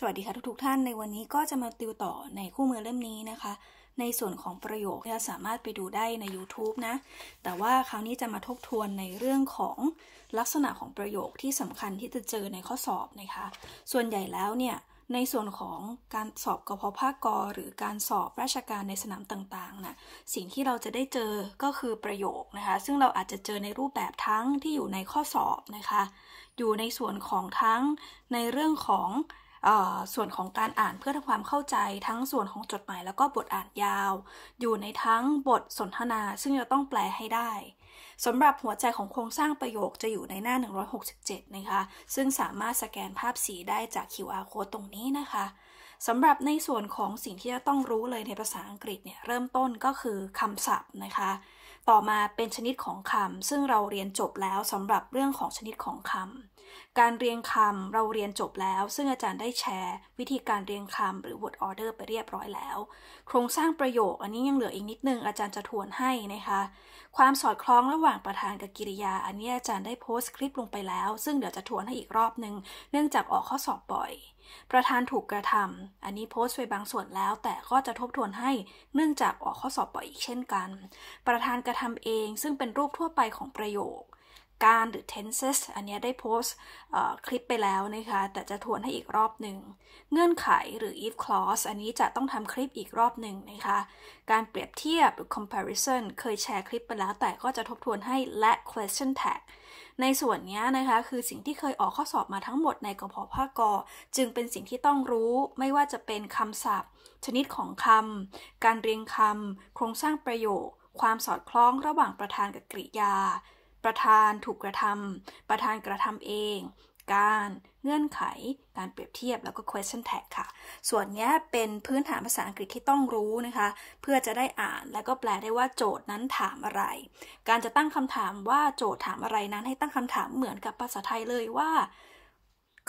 สวัสดีค่ะทุกๆ ท่านในวันนี้ก็จะมาติวต่อในคู่มือเล่มนี้นะคะในส่วนของประโยคจะสามารถไปดูได้ใน YouTube นะแต่ว่าคราวนี้จะมาทบทวนในเรื่องของลักษณะของประโยคที่สำคัญที่จะเจอในข้อสอบนะคะส่วนใหญ่แล้วเนี่ยในส่วนของการสอบกพภาคกหรือการสอบราชการในสนามต่างๆนะสิ่งที่เราจะได้เจอก็คือประโยคนะคะซึ่งเราอาจจะเจอในรูปแบบทั้งที่อยู่ในข้อสอบนะคะ อยู่ในส่วนของทั้งในเรื่องของส่วนของการอ่านเพื่อทำความเข้าใจทั้งส่วนของจดหมายแล้วก็บทอ่านยาว อยู่ในทั้งบทสนทนาซึ่งจะต้องแปลให้ได้สำหรับหัวใจของโครงสร้างประโยคจะอยู่ในหน้า 167 นะคะ ซึ่งสามารถสแกนภาพสีได้จาก QR code ตรงนี้นะคะสำหรับในส่วนของสิ่งที่จะต้องรู้เลยในภาษาอังกฤษเนี่ยเริ่มต้นก็คือคำศัพท์นะคะต่อมาเป็นชนิดของคำซึ่งเราเรียนจบแล้วสำหรับเรื่องของชนิดของคำการเรียงคำเราเรียนจบแล้ว ซึ่งอาจารย์ได้แชร์ วิธีการเรียงคำหรือ word order ไปเรียบร้อยแล้ว โครงสร้างประโยคอันนี้ยังเหลืออีกนิดนึงอาจารย์จะทวนให้นะคะ ความสอดคล้องระหว่างประธานกับกิริยา อันนี้อาจารย์ได้โพสต์คลิปลงไปแล้วซึ่งเดี๋ยวจะทวนให้อีกรอบหนึ่งเนื่องจากออกข้อสอบบ่อยประธานถูกกระทำอันนี้โพสต์ไปบางส่วนแล้วแต่ก็จะทบทวนให้ เนื่องจากออกข้อสอบป่อยอีกเช่นกัน ประธานกระทำเองซึ่งเป็นรูปทั่วไปของประโยคการหรือ tenses อันนี้ได้โพสคลิปไปแล้วนะคะ แต่จะทวนให้อีกรอบหนึ่ง เงื่อนไขหรือ if clause อันนี้จะต้องทำคลิปอีกรอบหนึ่งนะคะ การเปรียบเทียบหรือ comparison เคยแชร์คลิปไปแล้วแต่ก็จะทบทวนให้ และ question tag ในส่วนนี้นะคะคือสิ่งที่เคยออกข้อสอบมาทั้งหมดในกพภาคกจึงเป็นสิ่งที่ต้องรู้ไม่ว่าจะเป็นคำศัพท์ ชนิดของคำการเรียงคำโครงสร้างประโยค ความสอดคล้องระหว่างประธานกับกริยาประธานถูกกระทำประธานกระทำเอง การ เงื่อนไข การเปรียบเทียบ แล้วก็ question tag ค่ะ ส่วนนี้เป็นพื้นฐานภาษาอังกฤษที่ต้องรู้นะคะ เพื่อจะได้อ่านแล้วก็แปลได้ว่าโจทย์นั้นถามอะไร การจะตั้งคำถามว่าโจทย์ถามอะไรนั้น ให้ตั้งคำถามเหมือนกับภาษาไทยเลยว่า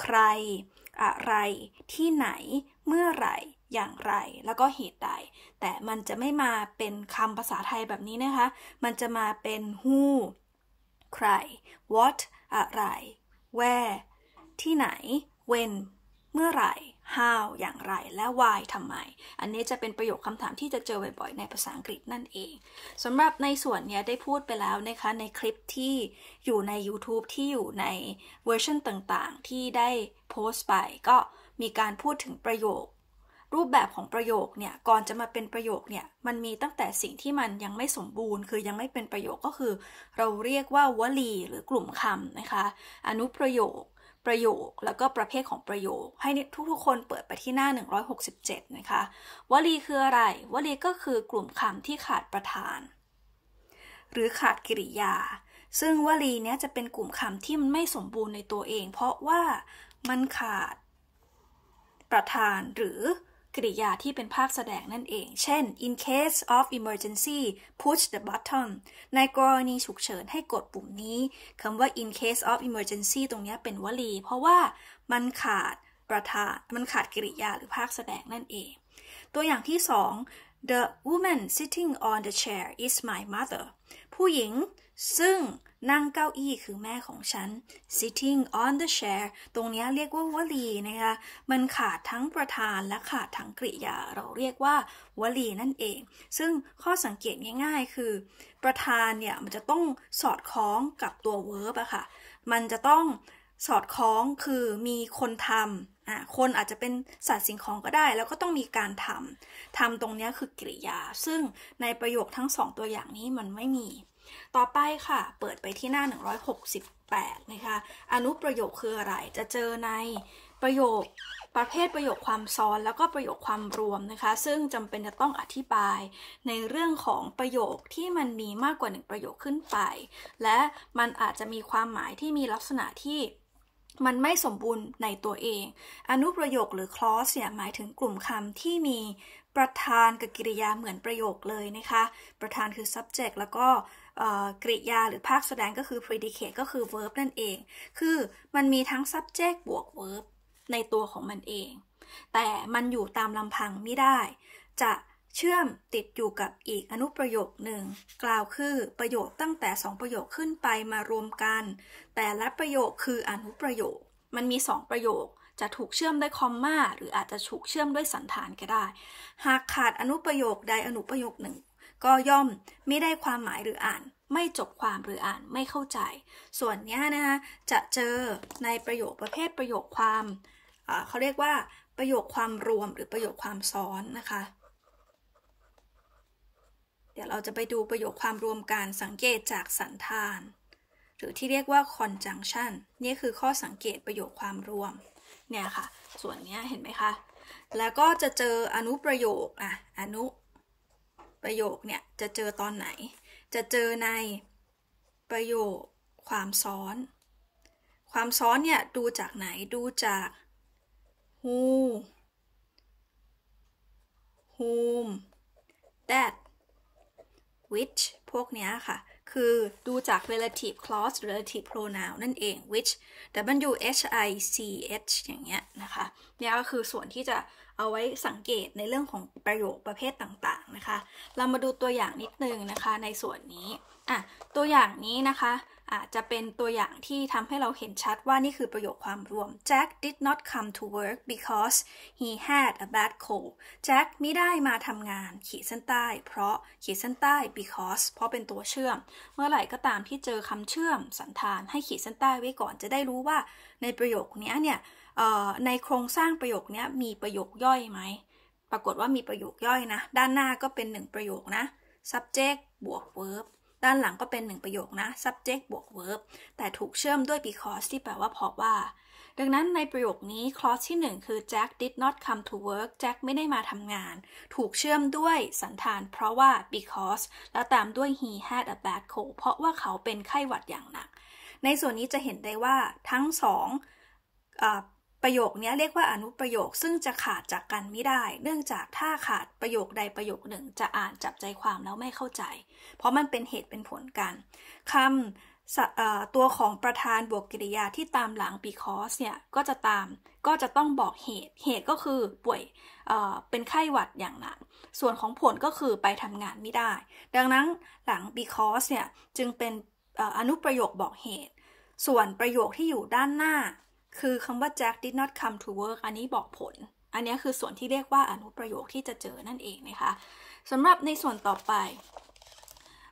ใคร อะไร ที่ไหน เมื่อไหร่ อย่างไร แล้วก็เหตุใด แต่มันจะไม่มาเป็นคำภาษาไทยแบบนี้นะคะ มันจะมาเป็น who ใคร what อะไร where ที่ไหน when เมื่อไหร่ how อย่างไร และ why ทำไม อันนี้จะเป็นประโยคคำถามที่จะเจอบ่อยๆ ในภาษาอังกฤษนั่นเอง สำหรับในส่วนนี้ได้พูดไปแล้วนะคะในคลิปที่อยู่ใน YouTube ที่อยู่ในเวอร์ชันต่างๆ ที่ได้โพสต์ไปก็มีการพูดถึงประโยครูปแบบของประโยคเนี่ย ก่อนจะมาเป็นประโยคเนี่ย มันมีตั้งแต่สิ่งที่มันยังไม่สมบูรณ์ คือยังไม่เป็นประโยคก็คือ เราเรียกว่าวลี หรือกลุ่มคำนะคะ อนุประโยค ประโยค แล้วก็ประเภทของประโยค ให้ทุก ๆ คนเปิดไปที่หน้า 167นะคะ วลีคืออะไร วลีก็คือกลุ่มคำที่ขาดประธาน หรือขาดกริยา ซึ่งวลีเนี้ยจะเป็นกลุ่มคำที่มันไม่สมบูรณ์ในตัวเอง เพราะว่ามันขาดประธานหรือกริยาที่เป็นภาพแสดงนั่นเอง เช่น in case of emergency push the button ในกรณีฉุกเฉินให้กดปุ่มนี้ คำว่า in case of emergency ตรงนี้เป็นวลี เพราะว่ามันขาดประธาน มันขาดกริยาหรือภาคแสดงนั่นเอง ตัวอย่างที่2 the woman sitting on the chair is my mother ผู้หญิงซึ่งนั่งเก้าอี้ คือแม่ของฉัน sitting on the chair ตรงนี้เรียกว่า วลีนะคะ มันขาดทั้งประธานและขาดทั้งกริยา เราเรียกว่า วลีนั่นเอง ซึ่งข้อสังเกตง่ายๆคือประธานเนี่ยมันจะต้องสอดคล้องกับตัว verb อะค่ะ มันจะต้องสอดคล้องคือมีคนทำคนอาจจะเป็นสัตว์สิ่งของก็ได้ แล้วก็ต้องมีการทำทำตรงนี้คือกริยา ซึ่งในประโยคทั้งสองตัวอย่างนี้มันไม่มีต่อไปค่ะ เปิดไปที่หน้า 168นะคะ อนุประโยคคืออะไร จะเจอในประโยคประเภทประโยคความซ้อนแล้วก็ประโยคความรวมนะคะ ซึ่งจำเป็นจะต้องอธิบายในเรื่องของประโยคที่มันมีมากกว่า1ประโยคขึ้นไป และมันอาจจะมีความหมายที่มีลักษณะที่มันไม่สมบูรณ์ในตัวเอง อนุประโยคหรือคลอสเนี่ยหมายถึงกลุ่มคำที่มีประธานกับกริยาเหมือนประโยคเลยนะคะ ประธานคือ subject แล้วก็กริยาหรือภาคแสดงก็คือ predicate ก็คือ verb นั่นเอง คือมันมีทั้ง subject บวก verb ในตัวของมันเอง แต่มันอยู่ตามลำพังไม่ได้ จะเชื่อมติดอยู่กับอีกอนุประโยคหนึ่ง กล่าวคือประโยคตั้งแต่ 2 ประโยคขึ้นไปมารวมกัน แต่ละประโยคคืออนุประโยค มันมี 2 ประโยค จะถูกเชื่อมด้วยคอมมาหรืออาจจะถูกเชื่อมด้วยสันฐานก็ได้ หากขาดอนุประโยคใดอนุประโยคหนึ่งก็ย่อมไม่ได้ความหมายหรืออ่านไม่จบความหรืออ่านไม่เข้าใจ ส่วนนี้นะคะจะเจอในประโยคประเภทประโยคความเขาเรียกว่าประโยคความรวมหรือประโยคความซ้อนนะคะ เดี๋ยวเราจะไปดูประโยคความรวมการสังเกตจากสันธาน หรือที่เรียกว่า conjunction นี่คือข้อสังเกตประโยคความรวม เนี่ยค่ะ ส่วนนี้เห็นไหมคะแล้วก็จะเจออนุประโยคอะอนุประโยคเนี่ย จะเจอตอนไหน จะเจอในประโยคความซ้อน ความซ้อนเนี่ย ดูจากไหนดูจาก who whom that which พวกเนี้ยค่ะ คือดูจาก relative clause relative pronoun นั่นเอง which w h i c h อย่างเงี้ยนะคะ เนี่ยก็คือส่วนที่จะเอาไว้สังเกตในเรื่องของประโยคประเภทต่างๆนะคะ เรามาดูตัวอย่างนิดนึงนะคะในส่วนนี้อ่ะตัวอย่างนี้นะคะอาจจะเป็นตัวอย่างที่ทำให้เราเห็นชัดว่านี่คือประโยคความรวม Jack did not come to work because he had a bad cold Jack ไม่ได้มาทำงานขีดเส้นใต้เพราะขีดเส้นใต้ because เพราะเป็นตัวเชื่อม เมื่อไหร่ก็ตามที่เจอคำเชื่อมสันธานให้ขีดเส้นใต้ไว้ก่อนจะได้รู้ว่า ในประโยคนี้เนี่ยในโครงสร้างประโยคนี้มีประโยคย่อยไหม ปรากฏว่ามีประโยคย่อยนะ ด้านหน้าก็เป็น1ประโยคนะ subject บวก verb ด้านหลังก็เป็น1ประโยคนะ subject บวก verb แต่ถูกเชื่อมด้วย because ที่แปลว่าเพราะว่า ดังนั้นในประโยคนี้ clause ที่ 1 คือ Jack did not come to work Jack ไม่ได้มาทำงาน ถูกเชื่อมด้วยสันธานเพราะว่า because แล้วตามด้วย he had a bad cold เพราะว่าเขาเป็นไข้หวัดอย่างหนัก ในส่วนนี้จะเห็นได้ว่าทั้งสองประโยคนี้เรียกว่าอนุประโยคซึ่งจะขาดจากกันไม่ได้ เนื่องจากถ้าขาดประโยคใดประโยคหนึ่งจะอ่านจับใจความแล้วไม่เข้าใจ เพราะมันเป็นเหตุเป็นผล กันคำตัวของประธานบวกกริยาที่ตามหลัง because เนี่ยก็จะตาม ก็จะต้องบอกเหตุเหตุก็คือป่วยเเป็นไข้หวัดอย่างหนักส่วนของผลก็คือไปทำงานไม่ได้ ดังนั้นหลัง because เนี่ยจึงเป็นอนุประโยคบอกเหตุส่วนประโยคที่อยู่ด้านหน้าคือคำว่า Jack did not come to work อันนี้บอกผล อันนี้คือส่วนที่เรียกว่าอนุประโยคที่จะเจอนั่นเองนะคะสำหรับในส่วนต่อไป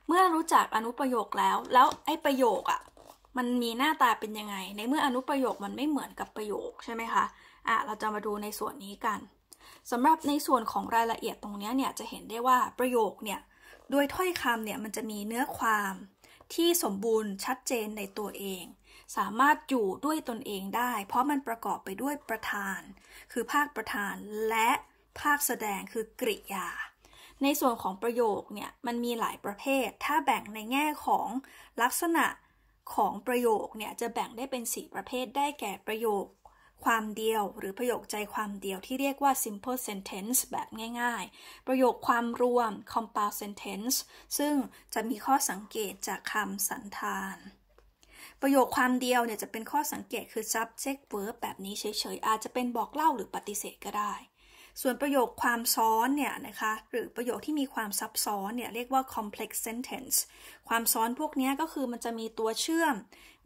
เมื่อรู้จักอนุประโยคแล้ว แล้วไอ้ประโยคอะ่ะมันมีหน้าตาเป็นยังไง ในเมื่ออนุประโยคมันไม่เหมือนกับประโยคใช่ไหมคะ อ่ะ เราจะมาดูในส่วนนี้กันสำหรับในส่วนของรายละเอียดตรงนี้เนี่ย จะเห็นได้ว่าประโยคเนี่ย โดยถ้อยคำเนี่ย มันจะมีเนื้อความที่สมบูรณ์ชัดเจนในตัวเอง สามารถอยู่ด้วยตนเองได้ เพราะมันประกอบไปด้วยประธาน คือภาคประธานและภาคแสดงคือกริยา ในส่วนของประโยคเนี่ยมันมีหลายประเภท ถ้าแบ่งในแง่ของลักษณะของประโยคเนี่ยจะแบ่งได้เป็น 4 ประเภทได้แก่ประโยคความเดียวหรือประโยคใจความเดียวที่เรียกว่า simple sentence แบบง่าย ๆ ประโยคความรวม compound sentence ซึ่งจะมีข้อสังเกตจากคำสันธาน ประโยคความเดียวเนี่ยจะเป็นข้อสังเกตคือ subject verb แบบนี้เฉยๆ อาจจะเป็นบอกเล่าหรือปฏิเสธก็ได้ส่วนประโยคความซ้อนเนี่ยนะคะหรือประโยคที่มีความซับซ้อนเนี่ยเรียกว่า complex sentence ความซ้อนพวกนี้ก็คือมันจะมีตัวเชื่อม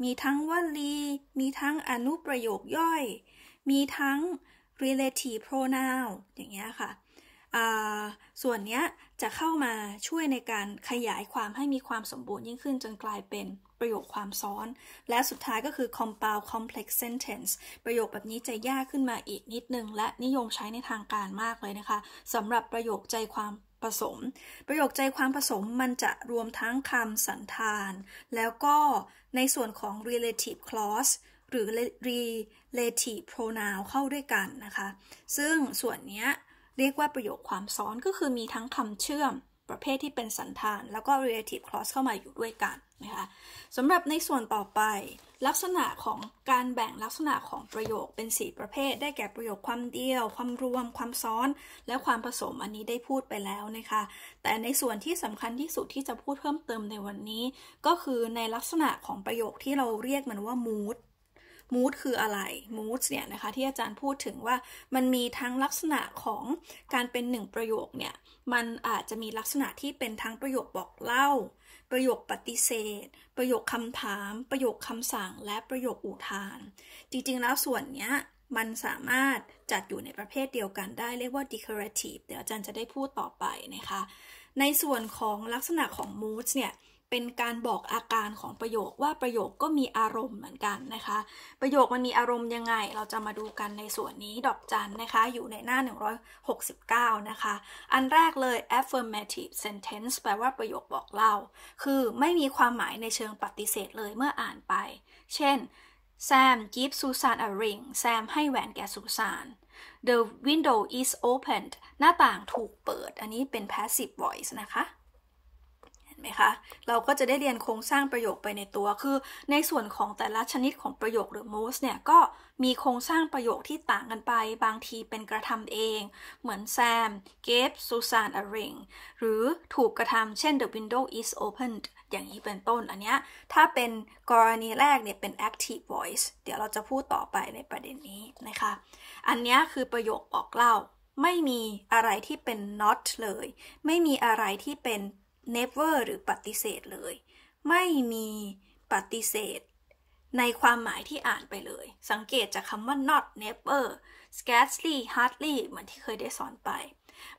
มีทั้งวลีมีทั้งอนุประโยคย่อย มีทั้ง relative pronoun อย่างเงี้ยค่ะส่วนเนี้ยจะเข้ามาช่วยในการขยายความให้มีความสมบูรณ์ยิ่งขึ้นจนกลายเป็นประโยคความซ้อน และสุดท้ายก็คือ compound complex sentence ประโยคแบบนี้จะยากขึ้นมาอีกนิดนึง และนิยมใช้ในทางการมากเลยนะคะ สำหรับประโยคใจความผสม ประโยคใจความผสมมันจะรวมทั้งคำสันธาน แล้วก็ในส่วนของ relative clause หรือ relative pronoun เข้าด้วยกันนะคะ ซึ่งส่วนนี้เรียกว่าประโยคความซ้อนก็คือมีทั้งคำเชื่อมประเภทที่เป็นสันธานแล้วก็ relative clause เข้ามาอยู่ด้วยกันนะคะสำหรับในส่วนต่อไปลักษณะของการแบ่งลักษณะของประโยคเป็น 4 ประเภทได้แก่ประโยคความเดียวความรวมความซ้อน และความผสมอันนี้ได้พูดไปแล้วนะคะ แต่ในส่วนที่สำคัญที่สุดที่จะพูดเพิ่มเติมในวันนี้ก็คือในลักษณะของประโยคที่เราเรียกมันว่า mood มูดคืออะไรมูดเนี่ยนะคะ ที่อาจารย์พูดถึงว่ามันมีทั้งลักษณะของการเป็นหนึ่งประโยคเนี่ย มันอาจจะมีลักษณะที่เป็นทั้งประโยคบอกเล่า ประโยคปฏิเสธ ประโยคคำถาม ประโยคคำสั่งและประโยคอุทาน จริงๆ แล้วส่วนเนี้ยมันสามารถจัดอยู่ในประเภทเดียวกันได้ เรียกว่า decorative เดี๋ยวอาจารย์จะได้พูดต่อไปนะคะ ในส่วนของลักษณะของ moods เนี่ยเป็นการบอกอาการของประโยคว่าประโยคก็มีอารมณ์เหมือนกันนะคะ ประโยคมันมีอารมณ์ยังไงเราจะมาดูกันในส่วนนี้ดอกจันนะคะ อยู่ในหน้า 169 นะคะ อันแรกเลย affirmative sentence แปลว่าประโยคบอกเล่า คือไม่มีความหมายในเชิงปฏิเสธเลยเมื่ออ่านไป เช่น Sam gives Susan a ring Sam ให้แหวนแก่ซูซาน The window is opened หน้าต่างถูกเปิดอันนี้เป็น passive voice นะคะไหมคะ เราก็จะได้เรียนโครงสร้างประโยคไปในตัว คือในส่วนของแต่ละชนิดของประโยคหรือ most เนี่ยก็มีโครงสร้างประโยคที่ต่างกันไป บางทีเป็นกระทำเอง เหมือน Sam gave Susan a ring หรือถูกกระทำ เช่น the window is opened อย่างนี้เป็นต้นอันนี้ถ้าเป็นกรณีแรกเนี่ยเป็น active voice เดี๋ยวเราจะพูดต่อไปในประเด็นนี้นะคะ อันนี้คือประโยคบอกเล่า ไม่มีอะไรที่เป็น not เลย ไม่มีอะไรที่เป็น never หรือปฏิเสธเลย ไม่มีปฏิเสธ ในความหมายที่อ่านไปเลย สังเกตจากคำว่า not never scarcely hardly เหมือนที่เคยได้สอนไป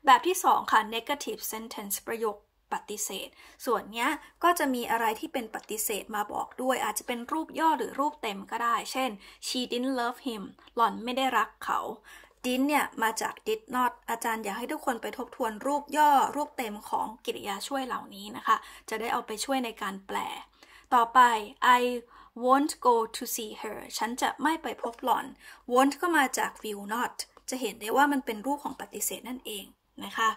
แบบที่สองค่ะ negative sentence ประโยคปฏิเสธ ส่วนนี้ก็จะมีอะไรที่เป็นปฏิเสธมาบอกด้วย อาจจะเป็นรูปย่อหรือรูปเต็มก็ได้ เช่น she didn't love him หล่อนไม่ได้รักเขาดินเนี่ย มาจากดิดนอตอาจารย์อยากให้ทุกคนไปทบทวนรูปย่อรูปเต็มของกิริยาช่วยเหล่านี้นะคะ จะได้เอาไปช่วยในการแปล ต่อไป I won't go to see her ฉันจะไม่ไปพบหล่อน won't ก็มาจาก will not จะเห็นได้ว่ามันเป็นรูปของปฏิเสธนั่นเองนะคะ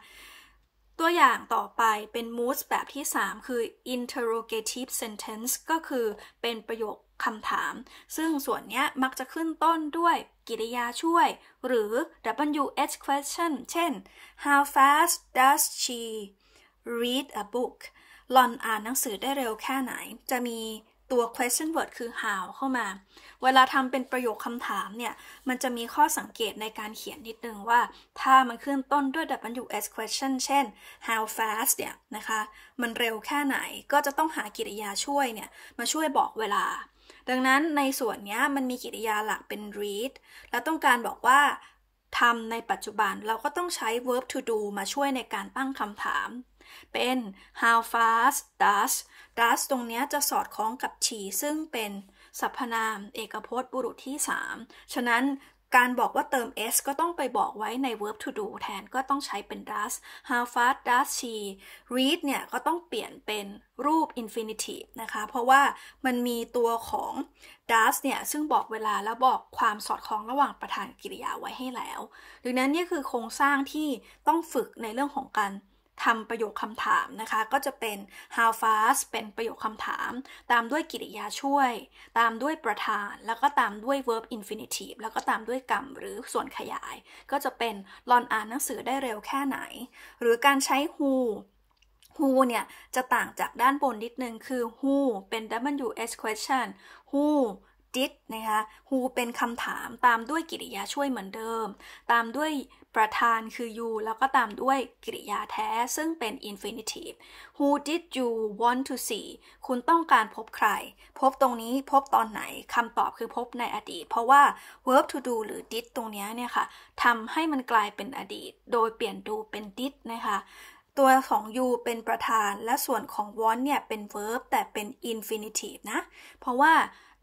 ตัวอย่างต่อไปเป็น mood แบบที่ 3 คือ interrogative sentence ก็คือเป็นประโยคคำถามซึ่งส่วนนี้มักจะขึ้นต้นด้วยกริยาช่วยหรือ WH question เช่น how fast does she read a book หลอนอ่านหนังสือได้เร็วแค่ไหน จะมีตัว question word คือ how เข้ามา เวลาทำเป็นประโยคคำถามเนี่ย มันจะมีข้อสังเกตในการเขียนนิดนึงว่า ถ้ามันขึ้นต้นด้วย WS question เช่น how fast เนี่ยนะคะ มันเร็วแค่ไหน ก็จะต้องหากิริยาช่วยเนี่ย มาช่วยบอกเวลาดังนั้นในส่วนนี้มันมีกิริยาหลักเป็น read แล้วต้องการบอกว่าทำในปัจจุบันเราก็ต้องใช้ verb to do มาช่วยในการตั้งคำถาม เป็น how fast does does ตรงนี้จะสอดคล้องกับ she ซึ่งเป็นสรรพนามเอกพจน์บุรุษที่ 3 ฉะนั้นการบอกว่าเติม s ก็ต้องไปบอกไว้ใน verb to do แทนก็ต้องใช้เป็น does how fast does she read เนี่ยก็ต้องเปลี่ยนเป็นรูป infinitive นะคะ เพราะว่ามันมีตัวของ does เนี่ย ซึ่งบอกเวลาแล้วบอกความสอดคล้องระหว่างประธานกริยาไว้ให้แล้ว ดังนั้นนี่คือโครงสร้างที่ต้องฝึกในเรื่องของการทำประโยคคำถาม นะคะก็จะเป็น how fast เป็นประโยคคำถาม ตามด้วยกริยาช่วย ตามด้วยประธานแล้วก็ตามด้วย verb infinitive แล้วก็ตามด้วยกรรมหรือส่วนขยาย ก็จะเป็นรอนอ่านหนังสือได้เร็วแค่ไหน หรือการใช้ who who เนี่ยจะต่างจากด้านบนนิดนึง คือ who เป็น WH question who did นะคะ who เป็นคำถามตามด้วยกิริยาช่วยเหมือนเดิม ตามด้วยประธานคือ you แล้วก็ตามด้วยกริยาแท้ซึ่งเป็น infinitive who did you want to see คุณต้องการพบใคร พบตรงนี้พบตอนไหน คำตอบคือพบในอดีต เพราะว่า verb to do หรือ did ตรงนี้เนี่ยค่ะ ทำให้มันกลายเป็นอดีต โดยเปลี่ยน do เป็น did นะคะ ตัวของ you เป็นประธาน และส่วนของ want เนี่ย เป็น verb แต่เป็น infinitive นะ เพราะว่า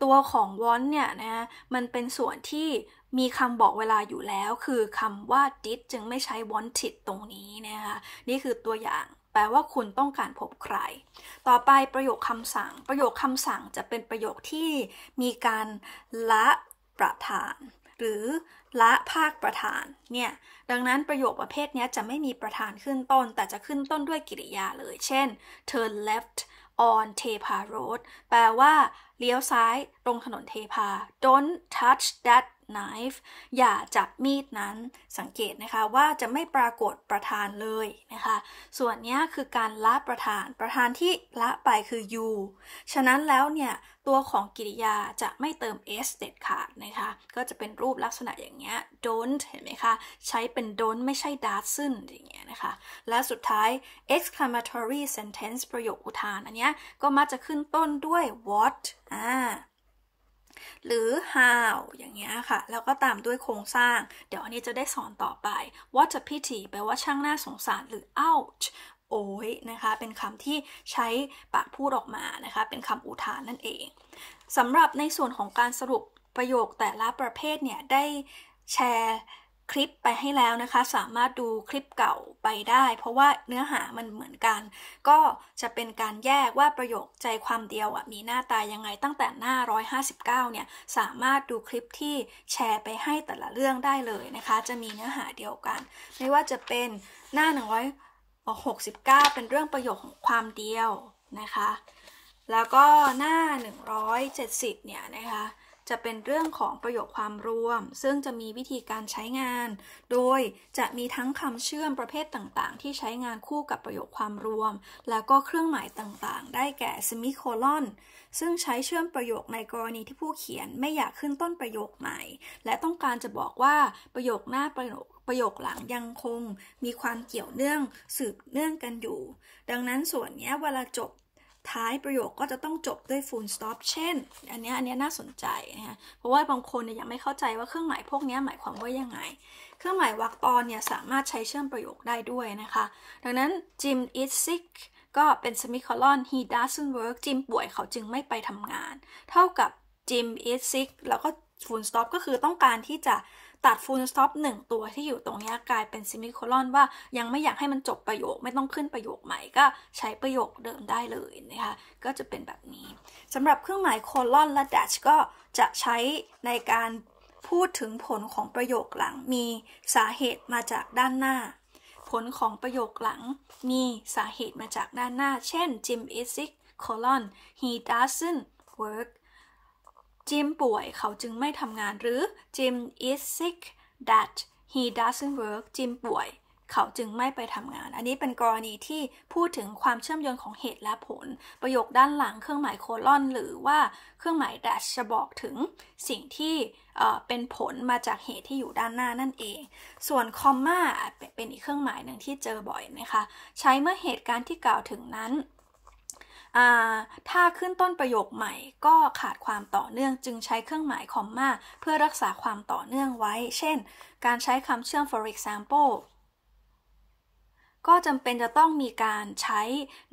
ตัวของวอนเนี่ยนะ มันเป็นส่วนที่มีคำบอกเวลาอยู่แล้ว คือคำว่า did จึงไม่ใช้ wanted ตรงนี้นะคะ นี่คือตัวอย่าง แปลว่าคุณต้องการพบใคร ต่อไปประโยคคำสั่ง ประโยคคำสั่งจะเป็นประโยคที่มีการละประธาน หรือละภาคประธาน เนี่ย ดังนั้นประโยคประเภทนี้จะไม่มีประธานขึ้นต้น แต่จะขึ้นต้นด้วยกริยาเลย เช่น turn left on เทพา road แปลว่าเลี้ยวซ้าย ตรงถนนเทพา don't touch that knife อย่าจับมีดนั้น สังเกตนะคะว่าจะไม่ปรากฏประธานเลยนะคะ ส่วนนี้คือการละประธานประธานที่ละไปคือ you ฉะนั้นแล้วเนี่ยตัวของกริยาจะไม่เติม s เด็ดขาดนะคะ ก็จะเป็นรูปลักษณะอย่างเงี้ย don't เห็นไหมคะ ใช้เป็น don't ไม่ใช่ doesn't อย่างเงี้ยนะคะ และสุดท้าย exclamatory sentence ประโยคอุทานอันเนี้ยก็มักจะขึ้นต้นด้วย what อ่า หรือ how อย่างเงี้ยค่ะ แล้วก็ตามด้วยโครงสร้าง เดี๋ยวอันนี้จะได้สอนต่อไป what a pity แปลว่าช่างน่าสงสารหรือ ouch โอ้ยนะคะเป็นคำที่ใช้ปากพูดออกมานะคะเป็นคำอุทานนั่นเองสำหรับในส่วนของการสรุปประโยคแต่ละประเภทเนี่ยได้แชร์คลิปไปให้แล้วนะคะ สามารถดูคลิปเก่าไปได้ เพราะว่าเนื้อหามันเหมือนกัน ก็จะเป็นการแยกว่าประโยคใจความเดียวมีหน้าตายังไงตั้งแต่หน้า159เนี่ยสามารถดูคลิปที่แชร์ไปให้แต่ละเรื่องได้เลยนะคะจะมีเนื้อหาเดียวกัน ไม่ว่าจะเป็นหน้า100บอก69 เป็นเรื่องประโยคของความเดียวนะคะ แล้วก็หน้า 170 เนี่ยนะคะ จะเป็นเรื่องของประโยคความรวม ซึ่งจะมีวิธีการใช้งาน โดยจะมีทั้งคำเชื่อมประเภทต่างๆ ที่ใช้งานคู่กับประโยคความรวม แล้วก็เครื่องหมายต่างๆ ได้แก่ semi colon ซึ่งใช้เชื่อมประโยคในกรณีที่ผู้เขียนไม่อยากขึ้นต้นประโยคใหม่ และต้องการจะบอกว่าประโยคหน้าประโยคประโยคหลังยังคงมีความเกี่ยวเนื่องสืบเนื่องกันอยู่ ดังนั้นส่วนนี้เวลาจบท้ายประโยคก็จะต้องจบด้วย full stop เช่น อันนี้อันนี้น่าสนใจนะฮะเพราะว่าบางคนเนี่ยยังไม่เข้าใจว่าเครื่องหมายพวกนี้ หมายความว่ายังไง เครื่องหมายวรรคตอนเนี่ยสามารถใช้เชื่อมประโยคได้ด้วยนะคะ ดังนั้น Jim is sick ก็เป็น semicolon he doesn't work จิมป่วยเขาจึงไม่ไปทำงาน เท่ากับ Jim is sick แล้วก็ full stop ก็คือต้องการที่จะตัดฟูลสต็อปหนึ่งตัวที่อยู่ตรงนี้กลายเป็นซิมิคอลอนว่ายังไม่อยากให้มันจบประโยคไม่ต้องขึ้นประโยคใหม่ก็ใช้ประโยคเดิมได้เลยนะคะก็จะเป็นแบบนี้สำหรับเครื่องหมายโคลอนและ dash ก็จะใช้ในการพูดถึงผลของประโยคหลังมีสาเหตุมาจากด้านหน้า ผลของประโยคหลังมีสาเหตุมาจากด้านหน้า เช่น Jim is sick colon he doesn't work จิมป่วยเขาจึงไม่ทำงานหรือ Jim is sick that he doesn't work จิมป่วย เขาจึงไม่ไปทำงาน อันนี้เป็นกรณีที่พูดถึงความเชื่อมโยงของเหตุและผล ประโยคด้านหลังเครื่องหมายโคลอน หรือว่าเครื่องหมายแดชจะบอกถึงสิ่งที่เป็นผลมาจากเหตุที่อยู่ด้านหน้านั่นเอง ส่วนคอมมาเป็นอีกเครื่องหมายหนึ่งที่เจอบ่อยนะคะใช้เมื่อเหตุการณ์ที่กล่าวถึงนั้นถ้าขึ้นต้นประโยคใหม่ก็ขาดความต่อเนื่องจึงใช้เครื่องหมายคอมมาเพื่อรักษาความต่อเนื่องไว้ เช่น การใช้คำเชื่อม for example ก็จำเป็นจะต้องมีการใช้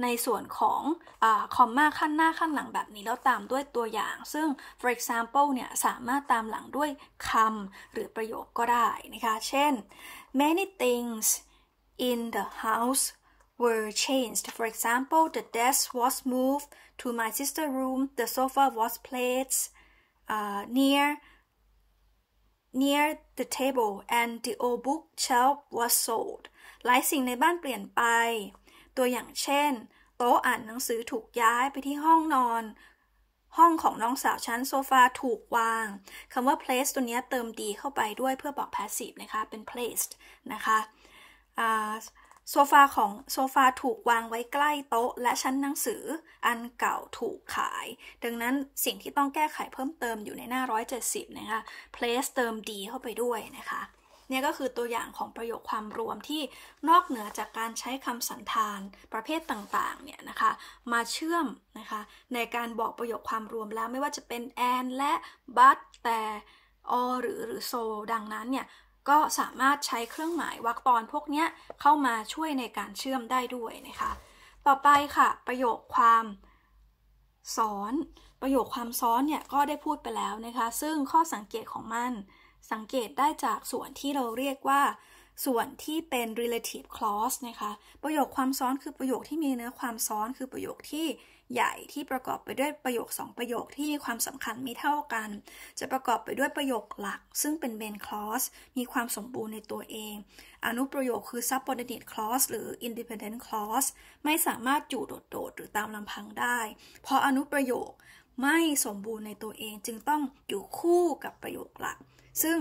ในส่วนของอคอมมาขั้นหน้าขั้นหลังแบบนี้แล้วตามด้วยตัวอย่าง ซึ่ง for example เนี่ยสามารถตามหลังด้วยคำหรือประโยคก็ได้นะคะ เช่น many things in the house were changed. For example, the desk was moved to my sister's room, the sofa was placed uh, near near the table and the old bookshelf was sold หลายสิ่งในบ้านเปลี่ยนไป ตัวอย่างเช่น โต๊ะอ่านหนังสือถูกย้ายไปที่ห้องนอน ห้องของน้องสาวชั้นโซฟาถูกวาง คำว่า place ตัวนี้เติมดีเข้าไปด้วยเพื่อบอก passive นะคะ เป็น placed นะคะ uh, โซฟาของโซฟาถูกวางไว้ใกล้โต๊ะและชั้นหนังสืออันเก่าถูกขาย ดังนั้นสิ่งที่ต้องแก้ไขเพิ่มเติมอยู่ในหน้า 170 นะคะ place เติม d เข้าไปด้วยนะคะนี่ก็คือตัวอย่างของประโยคความรวมที่นอกเหนือจากการใช้คำสันธานประเภทต่างๆเนี่ยนะคะ มาเชื่อมนะคะ ในการบอกประโยคความรวมแล้วไม่ว่าจะเป็น and และ but แต่ or หรือหรือ so ดังนั้นเนี่ยก็สามารถใช้เครื่องหมายวรรคตอนพวกนี้เข้ามาช่วยในการเชื่อมได้ด้วยนะคะต่อไปค่ะประโยคความซ้อน ประโยคความซ้อนเนี่ยก็ได้พูดไปแล้วนะคะซึ่งข้อสังเกตของมันสังเกตได้จากส่วนที่เราเรียกว่า ส่วนที่เป็น relative clause นะคะประโยคความซ้อนคือประโยคที่มีเนื้อความซ้อนคือประโยคที่ใหญ่ที่ประกอบไปด้วยประโยค 2 ประโยคที่มีความสำคัญมีเท่ากัน จะประกอบไปด้วยประโยคหลัก ซึ่งเป็น main clause มีความสมบูรณ์ในตัวเอง อนุประโยคคือ subordinate clause หรือ independent clause ไม่สามารถจู่โดดๆหรือตามลำพังได้ เพราะอนุประโยคไม่สมบูรณ์ในตัวเอง จึงต้องอยู่คู่กับประโยคหลัก ซึ่ง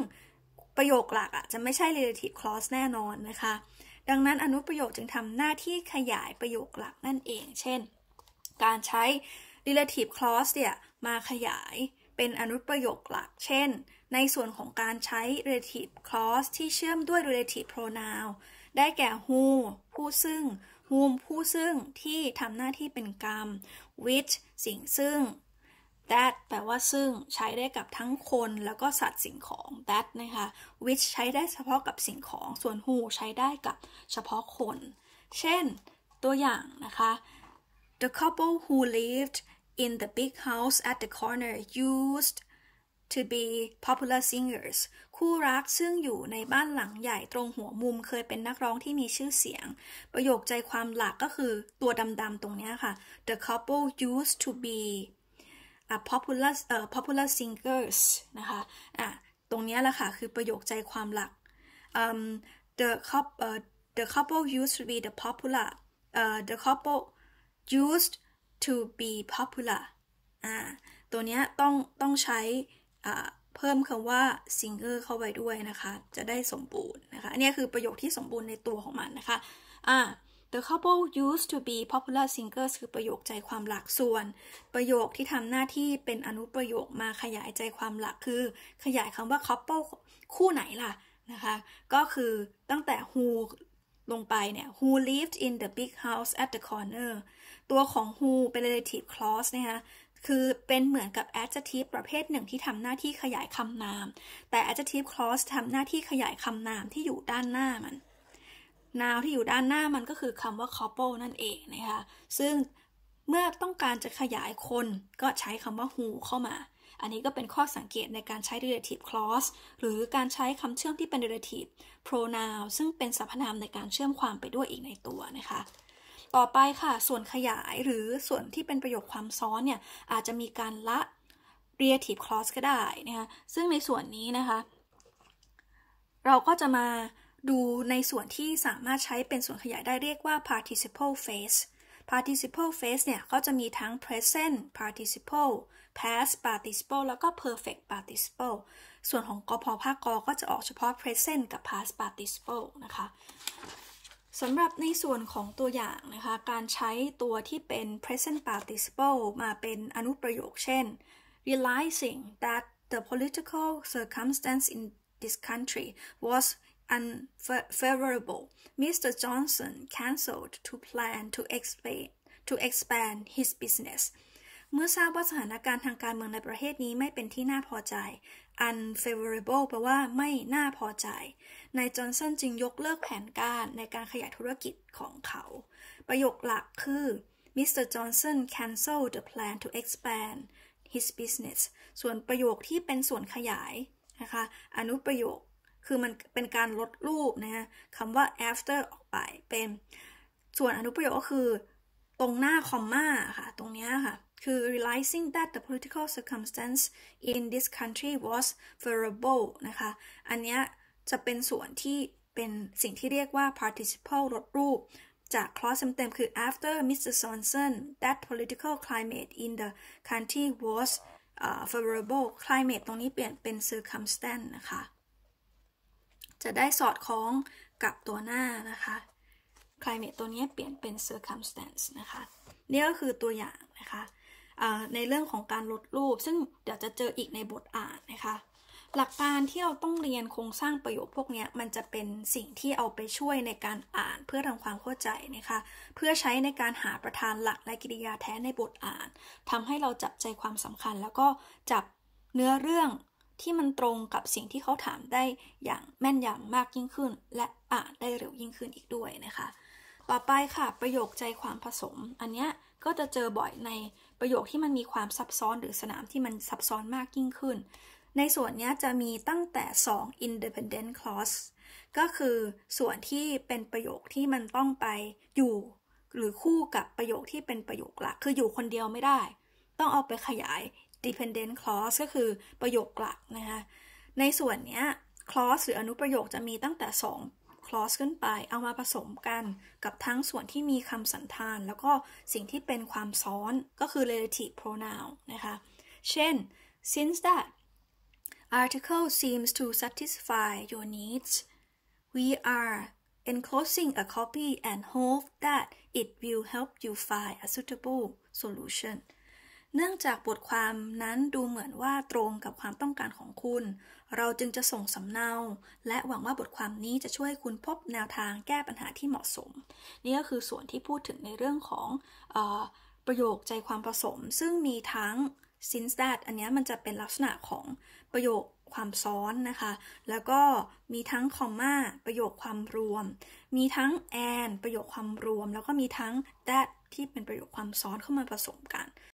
ประโยคหลักอ่ะจะไม่ใช่ relative clause แน่นอนนะคะ ดังนั้นอนุประโยคจึงทำหน้าที่ขยายประโยคหลักนั่นเอง เช่นการใช้ relative clause เนี่ยมาขยายเป็นอนุประโยคหลัก เช่น ในส่วนของการใช้ relative clause ที่เชื่อมด้วย relative pronoun ได้แก่ who ผู้ซึ่ง whom ผู้ซึ่งที่ทำหน้าที่เป็นกรรม which สิ่งซึ่ง that แปลว่าซึ่งใช้ได้กับทั้งคน แล้วก็สัตว์สิ่งของ that นะคะ which ใช้ได้เฉพาะกับสิ่งของ ส่วน who ใช้ได้กับเฉพาะคน เช่น ตัวอย่างนะคะ The couple who lived in the big house at the corner used to be popular singers คู่รักซึ่งอยู่ในบ้านหลังใหญ่ตรงหัวมุมเคยเป็นนักร้องที่มีชื่อเสียง ประโยคใจความหลักก็คือตัวดำๆตรงนี้ค่ะ the couple used to be a popular uh, popular singers นะคะ อ่ะตรงนี้แหละค่ะคือประโยคใจความหลัก um, the couple uh, the couple used to be the popular uh, the couple used to be popular อ่าตัวเนี้ยต้องต้องใช้อ่าเพิ่มคำว่า singer เข้าไปด้วยนะคะ จะได้สมบูรณ์นะคะ อันนี้คือประโยคที่สมบูรณ์ในตัวของมันนะคะ อ่า The couple used to be popular singers คือประโยคใจความหลักส่วน ประโยคที่ทำหน้าที่เป็นอนุประโยคมาขยายใจความหลักคือขยายคำว่า couple คู่ไหนล่ะนะคะ ก็คือตั้งแต่ who ลงไปเนี่ย who lived in the big house at the corner ตัวของ who เป็น relative clause นะคะ คือเป็นเหมือนกับ adjective ประเภทหนึ่งที่ทำหน้าที่ขยายคำนาม แต่ adjective clause ทำหน้าที่ขยายคำนามที่อยู่ด้านหน้ามัน นามที่อยู่ด้านหน้ามันก็คือคำว่า couple นั่นเองนะคะ ซึ่งเมื่อต้องการจะขยายคนก็ใช้คำว่า who เข้ามา อันนี้ก็เป็นข้อสังเกตในการใช้ relative clause หรือการใช้คำเชื่อมที่เป็น relative pronoun ซึ่งเป็นสรรพนามในการเชื่อมความไปด้วยอีกในตัวนะคะต่อไปค่ะ ส่วนขยายหรือส่วนที่เป็นประโยคความซ้อนเนี่ย อาจจะมีการละ r e a t i v e clause ก็ได้นะคะซึ่งในส่วนนี้นะคะ เราก็จะมาดูในส่วนที่สามารถใช้เป็นส่วนขยายได้เรียกว่า participle phrase participle phrase เนี่ย ก็จะมีทั้ง present participle past participle แล้วก็ perfect participle ส่วนของกพภาคกก็จะออกเฉพาะ present กับ past participle นะคะสำหรับในส่วนของตัวอย่างนะคะ การใช้ตัวที่เป็น present participle มาเป็นอนุประโยคเช่น realizing that the political circumstance in this country was unfavorable Mr. Johnson cancelled to plan to expand to expand his business เมื่อทราบว่าสถานการณ์ทางการเมืองในประเทศนี้ไม่เป็นที่น่าพอใจ unfavorable แปลว่าไม่น่าพอใจนายจอห์นสันจึงยกเลิกแผนการในการขยายธุรกิจของเขา ประโยคหลักคือ Mr. Johnson canceled the plan to expand his business ส่วนประโยคที่เป็นส่วนขยาย นะคะ อนุประโยคคือ มันเป็นการลด รูปนะฮะคำว่า after ออกไปเป็น ส่วนอนุประโยคก็คือตรงหน้า คอมมาค่ะ ตรงนี้ค่ะ คือ realizing that the political circumstance in this country was favorable นะคะ อันเนี้ยจะเป็นส่วนที่เป็นสิ่งที่เรียกว่า participle ลดรูป จากคลอสเต็มๆคือ after Mr. s o h n s o n that political climate in the country was uh, favorable climate ตรงนี้เปลี่ยนเป็น circumstance นะคะ จะได้สอดคล้องกับตัวหน้านะคะ climate ตัวนี้เปลี่ยนเป็น circumstance นะคะ นี่ก็คือตัวอย่างนะคะ ในเรื่องของการลดรูป ซึ่งเดี๋ยวจะเจออีกในบทอ่านนะคะหลักการที่เราต้องเรียนโครงสร้างประโยคพวกนี้มันจะเป็นสิ่งที่เอาไปช่วยในการอ่านเพื่อทำความเข้าใจนะคะ เพื่อใช้ในการหาประธานหลักและกิริยาแท้ในบทอ่าน ทำให้เราจับใจความสำคัญ แล้วก็จับเนื้อเรื่องที่มันตรงกับสิ่งที่เขาถามได้อย่างแม่นยำมากยิ่งขึ้น และอ่านได้เร็วยิ่งขึ้นอีกด้วยนะคะ ต่อไปค่ะ ประโยคใจความผสม อันเนี้ยก็จะเจอบ่อยในประโยคที่มันมีความซับซ้อนหรือสนามที่มันซับซ้อนมากยิ่งขึ้นในส่วนนี้จะมีตั้งแต่ 2 independent clause ก็คือส่วนที่เป็นประโยคที่มันต้องไปอยู่ หรือคู่กับประโยคที่เป็นประโยคหลัก คืออยู่คนเดียวไม่ได้ ต้องเอาไปขยาย dependent clause ก็คือประโยคหลักนะคะ ในส่วนนี้ clause หรืออนุประโยคจะมีตั้งแต่ 2 clause ขึ้นไป เอามาผสมกันกับทั้งส่วนที่มีคำสันธาน แล้วก็สิ่งที่เป็นความซ้อนก็คือ relative pronoun นะคะ เช่น since that article seems to satisfy your needs. We are enclosing a copy and hope that it will help you find a suitable solution เนื่องจากบทความนั้นดูเหมือนว่าตรงกับความต้องการของคุณ เราจึงจะส่งสำเนา และหวังว่าบทความนี้จะช่วยคุณพบแนวทางแก้ปัญหาที่เหมาะสม นี่ก็คือส่วนที่พูดถึงในเรื่องของอประโยคใจความผสม ซึ่งมีทั้ง since that อันนี้มันจะเป็นลักษณะของประโยคความซ้อนนะคะ แล้วก็มีทั้งคอมมาประโยคความรวม มีทั้ง and ประโยคความรวม แล้วก็มีทั้ง that ที่เป็นประโยคความซ้อนเข้ามาผสมกัน